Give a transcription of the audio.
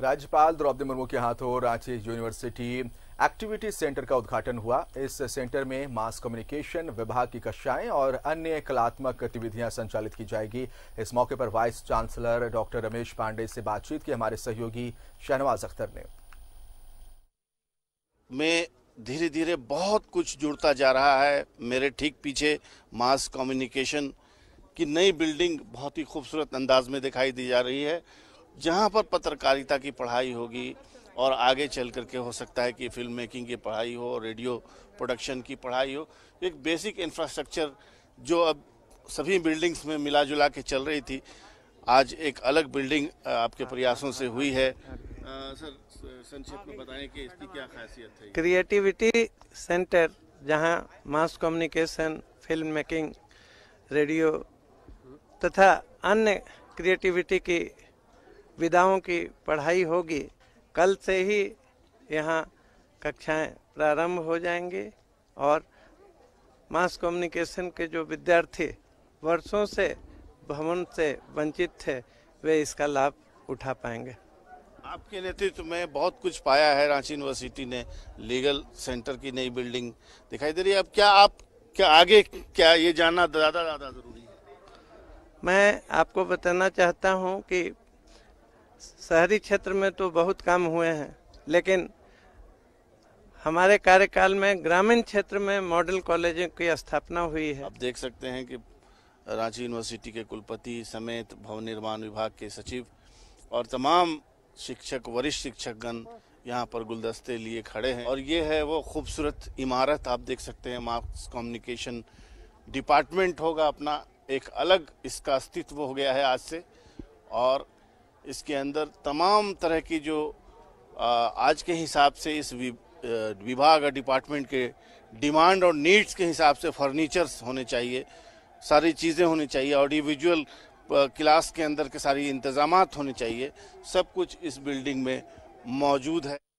राज्यपाल द्रौपदी मुर्मू के हाथों रांची यूनिवर्सिटी एक्टिविटी सेंटर का उद्घाटन हुआ इस सेंटर में मास कम्युनिकेशन विभाग की कक्षाएं और अन्य कलात्मक गतिविधियां संचालित की जाएगी इस मौके पर vice chancellor doctor Ramesh Pandey से बातचीत की हमारे सहयोगी शहनवाज अख्तर ने मैं धीरे धीरे बहुत कुछ जुड़ता जा रहा है मेरे ठीक पीछे मास कम्युनिकेशन की नई बिल्डिंग बहुत ही खूबसूरत अंदाज में दिखाई दी जा रही है जहाँ पर पत्रकारिता की पढ़ाई होगी और आगे चल करके हो सकता है कि फिल्म मेकिंग की पढ़ाई हो रेडियो प्रोडक्शन की पढ़ाई हो एक बेसिक इंफ्रास्ट्रक्चर जो अब सभी बिल्डिंग्स में मिला जुला के चल रही थी आज एक अलग बिल्डिंग आपके प्रयासों से हुई है सर संक्षेप में बताएं कि इसकी क्या खासियत है क्रिएटिविटी सेंटर जहां mass communication film making radio तथा अन्य क्रिएटिविटी की विधाओं की पढ़ाई होगी कल से ही यहाँ कक्षाएं प्रारंभ हो जाएंगी और मास कम्युनिकेशन के जो विद्यार्थी वर्षों से भवन से वंचित थे वे इसका लाभ उठा पाएंगे आपके नेतृत्व में बहुत कुछ पाया है रांची यूनिवर्सिटी ने लीगल सेंटर की नई बिल्डिंग दिखाई दे रही है अब क्या आप क्या आगे क्या ये जानना ज़्यादा ज़्यादा ज़रूरी है मैं आपको बताना चाहता हूँ कि शहरी क्षेत्र में तो बहुत काम हुए हैं लेकिन हमारे कार्यकाल में ग्रामीण क्षेत्र में मॉडल कॉलेजों की स्थापना हुई है आप देख सकते हैं कि रांची यूनिवर्सिटी के कुलपति समेत भवन निर्माण विभाग के सचिव और तमाम शिक्षक वरिष्ठ शिक्षकगण यहाँ पर गुलदस्ते लिए खड़े हैं और ये है वो खूबसूरत इमारत आप देख सकते हैं मार्क्स कम्युनिकेशन डिपार्टमेंट होगा अपना एक अलग इसका अस्तित्व हो गया है आज से और इसके अंदर तमाम तरह की जो आज के हिसाब से इस विभाग और डिपार्टमेंट के डिमांड और नीड्स के हिसाब से फर्नीचर्स होने चाहिए सारी चीज़ें होनी चाहिए ऑडियोविजुअल क्लास के अंदर के सारी इंतजाम होने चाहिए सब कुछ इस बिल्डिंग में मौजूद है